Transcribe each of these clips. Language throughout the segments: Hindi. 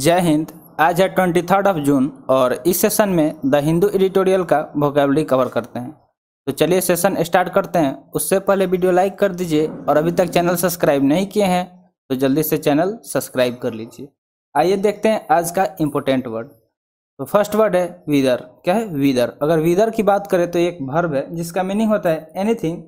जय हिंद आज है ट्वेंटी थर्ड ऑफ जून और इस सेशन में द हिंदू एडिटोरियल का वोकेबलरी कवर करते हैं तो चलिए सेशन स्टार्ट करते हैं उससे पहले वीडियो लाइक कर दीजिए और अभी तक चैनल सब्सक्राइब नहीं किए हैं तो जल्दी से चैनल सब्सक्राइब कर लीजिए आइए देखते हैं आज का इम्पोर्टेंट वर्ड तो फर्स्ट वर्ड है वीदर क्या है वीदर अगर वीदर की बात करें तो एक भर्व है जिसका मीनिंग होता है anything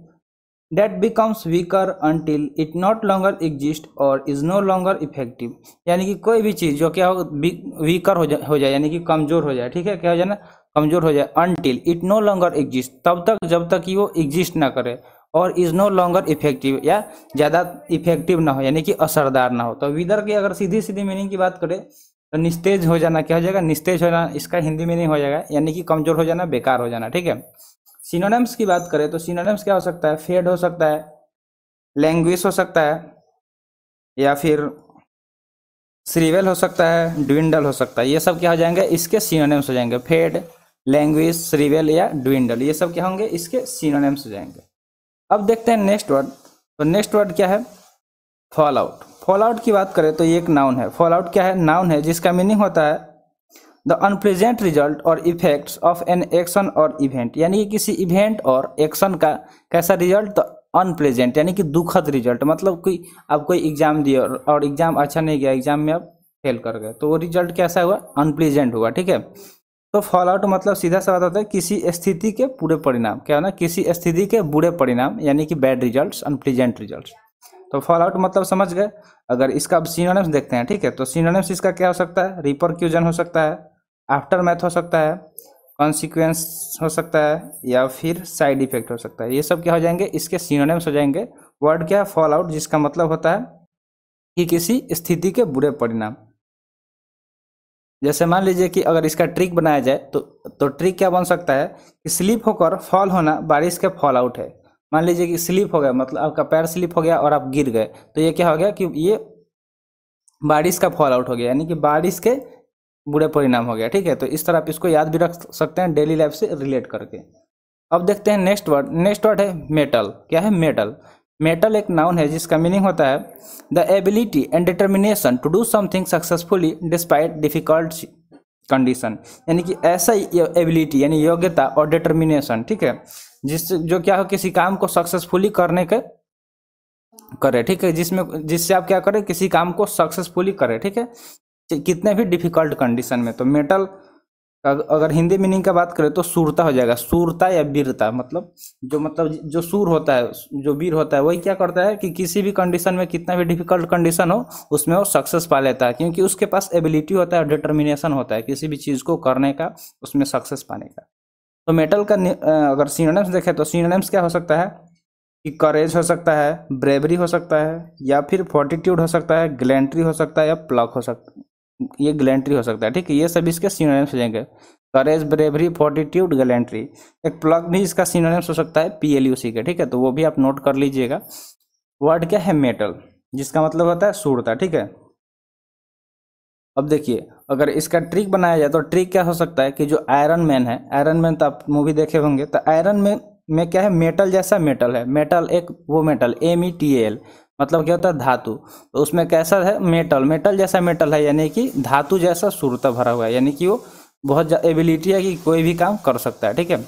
that becomes weaker until it not longer exist और इज नो लॉन्गर इफेक्टिव यानी कि कोई भी चीज़ जो क्या हो वीकर हो जाए हो जाए यानी कि कमज़ोर हो जाए ठीक है क्या हो जाए ना कमज़ोर हो जाए until it no longer exist तब तक जब तक कि वो एग्जिस्ट ना करे और इज नो लॉन्गर इफेक्टिव या ज़्यादा इफेक्टिव ना हो यानी कि असरदार ना हो तो विदर की अगर सीधी सीधी मीनिंग की बात करें तो निस्तेज हो जाना क्या हो जाएगा निस्तेज हो जाना इसका हिंदी मीनिंग हो जाएगा यानी कि कमज़ोर हो जाना बेकार हो जाना ठीक है सिनोनम्स की बात करें तो सिनोनम्स क्या हो सकता है फेड हो सकता है लैंग्वेज हो सकता है या फिर श्रीवेल हो सकता है ड्विंडल हो सकता है ये सब क्या हो जाएंगे इसके सिनोनिम्स हो जाएंगे फेड लैंग्वेज श्रीवेल या ड्विंडल ये सब क्या होंगे इसके सिनोनिम्स हो जाएंगे अब देखते हैं नेक्स्ट वर्ड तो नेक्स्ट वर्ड क्या है फॉल आउट फॉल आउट की बात करें तो ये एक नाउन है फॉल आउट क्या है नाउन है जिसका मीनिंग होता है द अनप्रेजेंट रिजल्ट और इफेक्ट्स ऑफ एन एक्शन और इवेंट यानी कि किसी इवेंट और एक्शन का कैसा रिजल्ट द अनप्रेजेंट यानी कि दुखद रिजल्ट मतलब कोई आप कोई एग्जाम दिए और एग्जाम अच्छा नहीं गया एग्जाम में अब फेल कर गए तो वो रिजल्ट कैसा हुआ अनप्रेजेंट हुआ ठीक है तो फॉल आउट मतलब सीधा सा बात होता है किसी स्थिति के पूरे परिणाम क्या होना किसी स्थिति के बुरे परिणाम यानी कि बैड रिजल्ट्स अनप्रेजेंट रिजल्ट्स तो फॉल आउट मतलब समझ गए अगर इसका अब सीनोनिम्स देखते हैं ठीक है तो सीनोनिम्स इसका क्या हो सकता है रिपर क्यूजन हो सकता है आफ्टर मैथ हो सकता है कॉन्सिक्वेंस हो सकता है या फिर साइड इफेक्ट हो सकता है ये सब क्या हो जाएंगे इसके सीनोनेम्स हो जाएंगे वर्ड क्या है फॉल आउट जिसका मतलब होता है कि किसी स्थिति के बुरे परिणाम जैसे मान लीजिए कि अगर इसका ट्रिक बनाया जाए तो तो ट्रिक क्या बन सकता है कि स्लिप होकर फॉल होना बारिश का फॉल आउट है मान लीजिए कि स्लिप हो गया मतलब आपका पैर स्लिप हो गया और आप गिर गए तो ये क्या हो गया कि ये बारिश का फॉल आउट हो गया यानी कि बारिश के बुरे परिणाम हो गया ठीक है तो इस तरह आप इसको याद भी रख सकते हैं डेली लाइफ से रिलेट करके अब देखते हैं नेक्स्ट वर्ड नेक्स्ट वर्ड है मेटल क्या है मेटल मेटल एक नाउन है जिसका मीनिंग होता है the ability and determination to do something successfully despite difficult condition यानी कि ऐसा एबिलिटी यानी योग्यता और डिटर्मिनेशन ठीक है जिस जो क्या हो किसी काम को सक्सेसफुली करने के करे ठीक है जिसमें जिससे आप क्या करें किसी काम को सक्सेसफुली करें ठीक है कितने भी डिफिकल्ट कंडीशन में तो मेटल अगर हिंदी मीनिंग का बात करें तो सूरता हो जाएगा सूरता या वीरता मतलब जो मतलब जो सुर होता है जो वीर होता है वही क्या करता है कि किसी भी कंडीशन में कितना भी डिफिकल्ट कंडीशन हो उसमें वो सक्सेस पा लेता है क्योंकि उसके पास एबिलिटी होता है डिटर्मिनेशन होता है किसी भी चीज़ को करने का उसमें सक्सेस पाने का तो मेटल का अगर सीनोनिम्स देखें तो सीनोनिम्स क्या हो सकता है कि करेज हो सकता है ब्रेवरी हो सकता है या फिर फोर्टिट्यूड हो सकता है ग्लेंट्री हो सकता है या प्लक हो सकता है ये गलेंट्री हो सकता है ठीक है ये सब इसके सिनोनिम्स हो जाएंगे करेज ब्रेवरी फोर्टीट्यूड गलेंट्री एक प्लग भी इसका सिनोनिम्स हो सकता है पी एल यू सी का ठीक है तो वो भी आप नोट कर लीजिएगा वर्ड क्या है मेटल जिसका मतलब होता है सूरता ठीक है अब देखिए अगर इसका ट्रिक बनाया जाए तो ट्रिक क्या हो सकता है कि जो आयरन मैन है आयरन मैन तो आप मूवी देखे होंगे तो आयरन मैन में क्या है मेटल जैसा मेटल है मेटल एक वो metal M E T L मतलब क्या होता है धातु तो उसमें कैसा है मेटल मेटल जैसा मेटल है यानी कि धातु जैसा सुरता भरा हुआ है यानी कि वो बहुत एबिलिटी है कि कोई भी काम कर सकता है ठीक है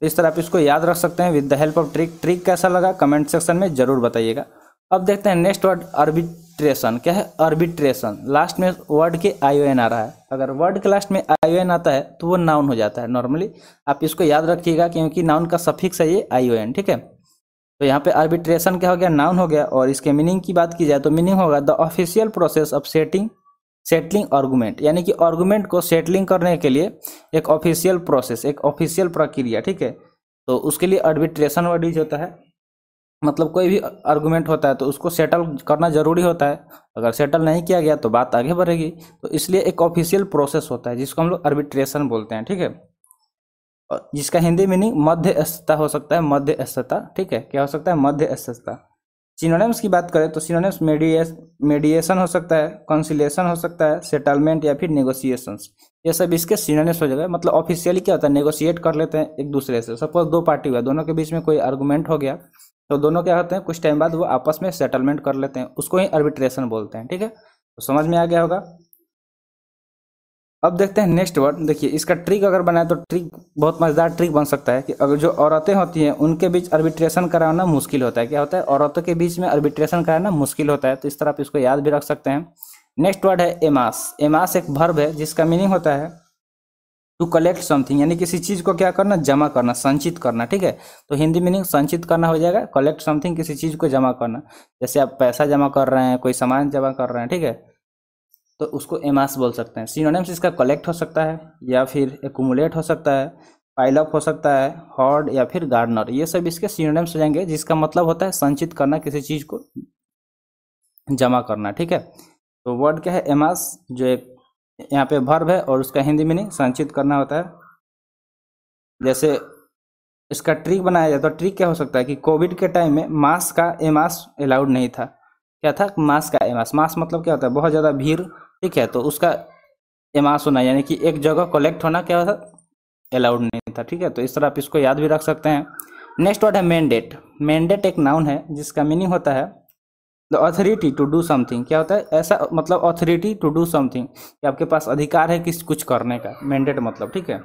तो इस तरह आप इसको याद रख सकते हैं with the help of trick trick कैसा लगा कमेंट सेक्शन में जरूर बताइएगा अब देखते हैं नेक्स्ट वर्ड अर्बिट्रेशन क्या है अर्बिट्रेशन लास्ट में वर्ड के आई एन आ रहा है अगर वर्ड के लास्ट में आई एन आता है तो वो नाउन हो जाता है नॉर्मली आप इसको याद रखिएगा क्योंकि नाउन का सफिक्स है ये आई एन ठीक है तो यहाँ पे आर्बिट्रेशन क्या हो गया नाउन हो गया और इसके मीनिंग की बात की जाए तो मीनिंग होगा the official process of setting settling argument यानी कि आर्गूमेंट को सेटलिंग करने के लिए एक ऑफिशियल प्रोसेस एक ऑफिशियल प्रक्रिया ठीक है तो उसके लिए आर्बिट्रेशन वर्ड यूज होता है मतलब कोई भी आर्गूमेंट होता है तो उसको सेटल करना जरूरी होता है अगर सेटल नहीं किया गया तो बात आगे बढ़ेगी तो इसलिए एक ऑफिशियल प्रोसेस होता है जिसको हम लोग आर्बिट्रेशन बोलते हैं ठीक है जिसका हिंदी मीनिंग मध्य स्थता हो सकता है मध्य स्थता ठीक है क्या हो सकता है मध्य स्थता सिनोनिम्स की बात करें तो सिनोनिम्स मेडिएस मेडिएशन हो सकता है कंसिलेशन हो सकता है सेटलमेंट या फिर नेगोशिएशंस ये सब इसके सिनोनिम्स हो जाएगा मतलब ऑफिशियली क्या होता है नेगोशिएट कर लेते हैं एक दूसरे से सपोज दो पार्टी हुआ दोनों के बीच में कोई आर्गूमेंट हो गया तो दोनों क्या होते हैं कुछ टाइम बाद वो आपस में सेटलमेंट कर लेते हैं उसको ही आर्बिट्रेशन बोलते हैं ठीक है तो समझ में आ गया होगा अब देखते हैं नेक्स्ट वर्ड देखिए इसका ट्रिक अगर बनाए तो ट्रिक बहुत मज़ेदार ट्रिक बन सकता है कि अगर जो औरतें होती हैं उनके बीच आर्बिट्रेशन कराना मुश्किल होता है क्या होता है औरतों के बीच में आर्बिट्रेशन कराना मुश्किल होता है तो इस तरह आप इसको याद भी रख सकते हैं नेक्स्ट वर्ड है एमास एमास एक भर्व है जिसका मीनिंग होता है टू कलेक्ट समथिंग यानी किसी चीज़ को क्या करना जमा करना संचित करना ठीक है तो हिंदी मीनिंग संचित करना हो जाएगा कलेक्ट समथिंग किसी चीज़ को जमा करना जैसे आप पैसा जमा कर रहे हैं कोई सामान जमा कर रहे हैं ठीक है तो उसको एमास बोल सकते हैं सिनोनिम्स इसका कलेक्ट हो सकता है या फिर एकूमुलेट हो सकता है पाइलअप हो सकता है हॉर्ड या फिर गार्डनर ये सब इसके सिनोनिम्स हो जाएंगे जिसका मतलब होता है संचित करना किसी चीज़ को जमा करना ठीक है तो वर्ड क्या है एमास जो एक यहाँ पे भर्व है और उसका हिंदी मीनिंग संचित करना होता है जैसे इसका ट्रिक बनाया जाए तो ट्रिक क्या हो सकता है कि कोविड के टाइम में मास्क का एमास अलाउड नहीं था क्या था मास्क का एमास मास्क मतलब क्या होता है बहुत ज़्यादा भीड़ ठीक है तो उसका एमास होना यानी कि एक जगह कलेक्ट होना क्या था अलाउड नहीं था ठीक है तो इस तरह आप इसको याद भी रख सकते हैं नेक्स्ट वर्ड है मैंडेट मैंडेट एक नाउन है जिसका मीनिंग होता है the authority to do something क्या होता है ऐसा मतलब ऑथोरिटी टू डू समथिंग कि आपके पास अधिकार है किस कुछ करने का मैंडेट मतलब ठीक है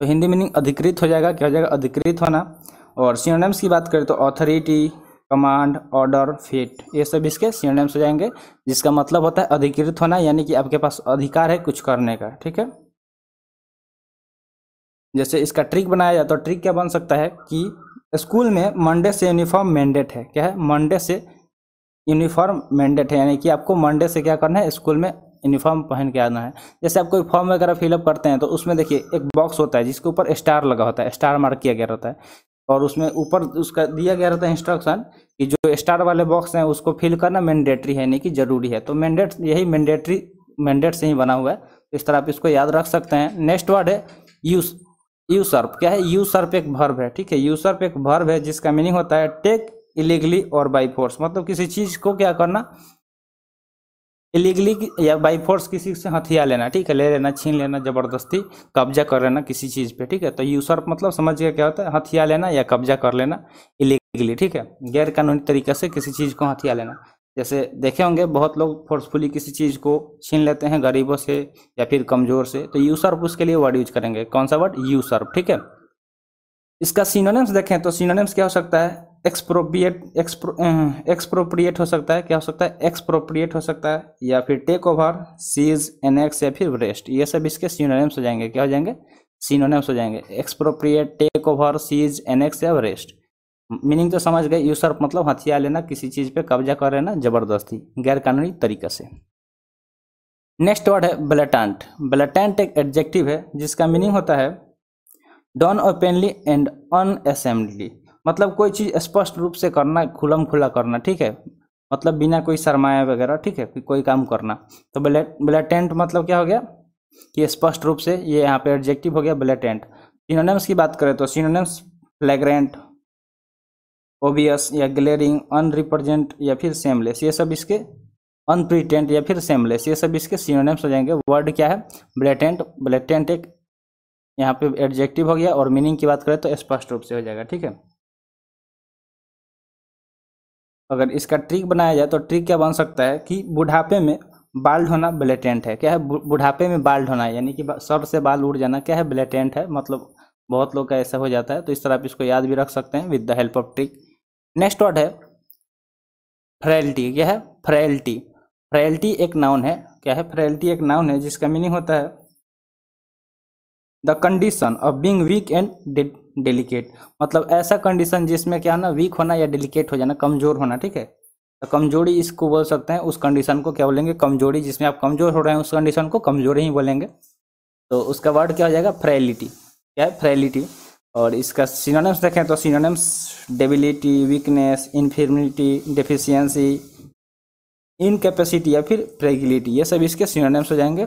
तो हिंदी मीनिंग अधिकृत हो जाएगा क्या हो जाएगा अधिकृत होना और सीनोनिम्स की बात करें तो ऑथोरिटी कमांड ऑर्डर फिट ये सब इसके सीएनएम हो जाएंगे जिसका मतलब होता है अधिकृत होना यानी कि आपके पास अधिकार है कुछ करने का ठीक है जैसे इसका ट्रिक बनाया जाए तो ट्रिक क्या बन सकता है कि स्कूल में मंडे से यूनिफॉर्म मैंडेट है क्या है मंडे से यूनिफॉर्म मैंडेट है यानी कि आपको मंडे से क्या करना है स्कूल में यूनिफॉर्म पहन के आना है जैसे आप कोई फॉर्म वगैरह फिलअप करते हैं तो उसमें देखिए एक बॉक्स होता है जिसके ऊपर स्टार लगा होता है स्टार मार्क किया गया रहता है और उसमें ऊपर उसका दिया गया रहता है इंस्ट्रक्शन कि जो स्टार वाले बॉक्स हैं उसको फिल करना मैंडेटरी है यानी कि जरूरी है तो मैंडेट यही मैंडेटरी मैंडेट से ही बना हुआ है तो इस तरह आप इसको याद रख सकते हैं नेक्स्ट वर्ड है यूस सर्प क्या है यू सर्प एक भर्व है ठीक है यू सर्प एक भर्व है जिसका मीनिंग होता है टेक इलीगली और बाई फोर्स मतलब किसी चीज़ को क्या करना इलीगली या बाई फोर्स किसी से हथियार लेना ठीक है ले लेना छीन लेना ज़बरदस्ती कब्जा कर लेना किसी चीज़ पे ठीक है तो यूसर मतलब समझ गया क्या होता है हथियार लेना या कब्जा कर लेना इलीगली ठीक है गैर कानूनी तरीके से किसी चीज़ को हथियार लेना जैसे देखे होंगे बहुत लोग फोर्सफुली किसी चीज़ को छीन लेते हैं गरीबों से या फिर कमज़ोर से तो यूसर्फ उसके लिए वर्ड यूज करेंगे कौन सा वर्ड यूसर्फ ठीक है इसका सीनोनेम्स देखें तो सीनोनेम्स क्या हो सकता है एक्सप्रोप्रिएट एक्सप्रो एक्सप्रोप्रिएट हो सकता है क्या हो सकता है एक्सप्रोप्रिएट हो सकता है या फिर टेक ओवर सीज एनेक्स या फिर रेस्ट ये सब इसके सीनोनेम्स हो जाएंगे क्या हो जाएंगे सीनोनेम्स हो जाएंगे expropriate take over seize annex या रेस्ट मीनिंग तो समझ गए यूसर्फ मतलब हथियार लेना किसी चीज़ पर कब्जा कर लेना जबरदस्ती गैरकानूनी तरीके से नेक्स्ट वर्ड है ब्लेटेंट ब्लेटेंट एक एडजेक्टिव है जिसका मीनिंग होता है डॉन ओपनली एंड अनअसेंबली मतलब कोई चीज़ स्पष्ट रूप से करना खुलम खुला करना ठीक है मतलब बिना कोई सरमाया वगैरह ठीक है कोई काम करना तो ब्लेटेंट मतलब क्या हो गया कि स्पष्ट रूप से ये यहाँ पे एडजेक्टिव हो गया ब्लेटेंट सिनोनिम्स की बात करें तो सिनोनिम्स फ्लैग्रेंट ओबियस या ग्लेरिंग अनरिप्रजेंट या फिर सेमलेस ये सब इसके अनप्रीटेंट या फिर सेमलेस ये सब इसके सिनोनिम्स हो जाएंगे वर्ड क्या है ब्लेटेंट ब्लेटेंट एक यहाँ पे एडजेक्टिव हो गया और मीनिंग की बात करें तो स्पष्ट रूप से हो जाएगा ठीक है अगर इसका ट्रिक बनाया जाए तो ट्रिक क्या बन सकता है कि बुढ़ापे में बाल ढोना ब्लेटेंट है क्या है बुढ़ापे में बाल ढोना यानी कि सर से बाल उड़ जाना क्या है ब्लेटेंट है मतलब बहुत लोग का ऐसा हो जाता है तो इस तरह आप इसको याद भी रख सकते हैं with the help of trick next word है फ्रेल्टी क्या है फ्रेल्टी फ्रेल्टी एक नाउन है क्या है फ्रेल्टी एक नाउन है जिसका मीनिंग होता है the condition of being weak and delicate मतलब ऐसा कंडीशन जिसमें क्या ना वीक होना या डेलीकेट हो जाना कमज़ोर होना ठीक है तो कमजोरी इसको बोल सकते हैं उस कंडीशन को क्या बोलेंगे कमजोरी जिसमें आप कमजोर हो रहे हैं उस कंडीशन को कमजोरी ही बोलेंगे तो उसका वर्ड क्या हो जाएगा फ्रेलिटी क्या है फ्रेलिटी और इसका सिनोनिम्स देखें तो synonyms debility weakness infirmity deficiency incapacity या फिर फ्रेगिलिटी ये सब इसके सीनोनेम्स हो जाएंगे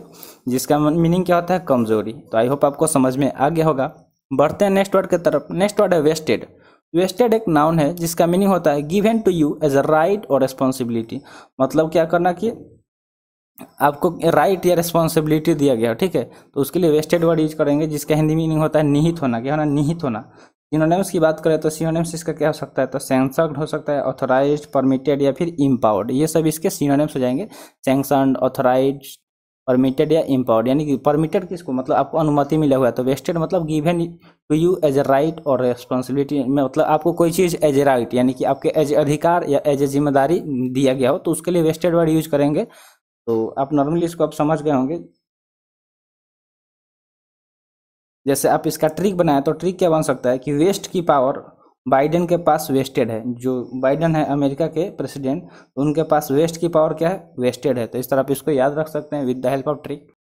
जिसका मीनिंग क्या होता है कमजोरी तो आई होप आपको समझ में आ गया होगा बढ़ते हैं नेक्स्ट वर्ड की तरफ नेक्स्ट वर्ड है वेस्टेड वेस्टेड एक नाउन है जिसका मीनिंग होता है given to you as a right और रेस्पॉन्सिबिलिटी मतलब क्या करना कि आपको राइट right या रेस्पॉन्सिबिलिटी दिया गया ठीक है तो उसके लिए वेस्टेड वर्ड यूज करेंगे जिसका हिंदी मीनिंग होता है निहित होना क्या होना निहित होना सिनोनिम्स की बात करें तो सिनोनिम्स इसका क्या हो सकता है तो सेंसर्ड हो सकता है ऑथोराइज परमिटेड या फिर इम्पावर्ड ये सब इसके सिनोनिम्स हो जाएंगे सैंसंड ऑथोराइज परमिटेड या इम्पावर्ड यानी कि परमिटेड किसको मतलब आपको अनुमति मिला हुआ है तो वेस्टेड मतलब given to you as a right और रेस्पॉन्सिबिलिटी में मतलब आपको कोई चीज़ एज ए राइट यानी कि आपके एज अधिकार या एज ए जिम्मेदारी दिया गया हो तो उसके लिए वेस्टेड वर्ड यूज करेंगे तो आप नॉर्मली इसको आप समझ गए होंगे जैसे आप इसका ट्रिक बनाए तो ट्रिक क्या बन सकता है कि वेस्ट की पावर बाइडेन के पास वेस्टेड है जो बाइडेन है अमेरिका के प्रेसिडेंट उनके पास वेस्ट की पावर क्या है वेस्टेड है तो इस तरह आप इसको याद रख सकते हैं with the help of trick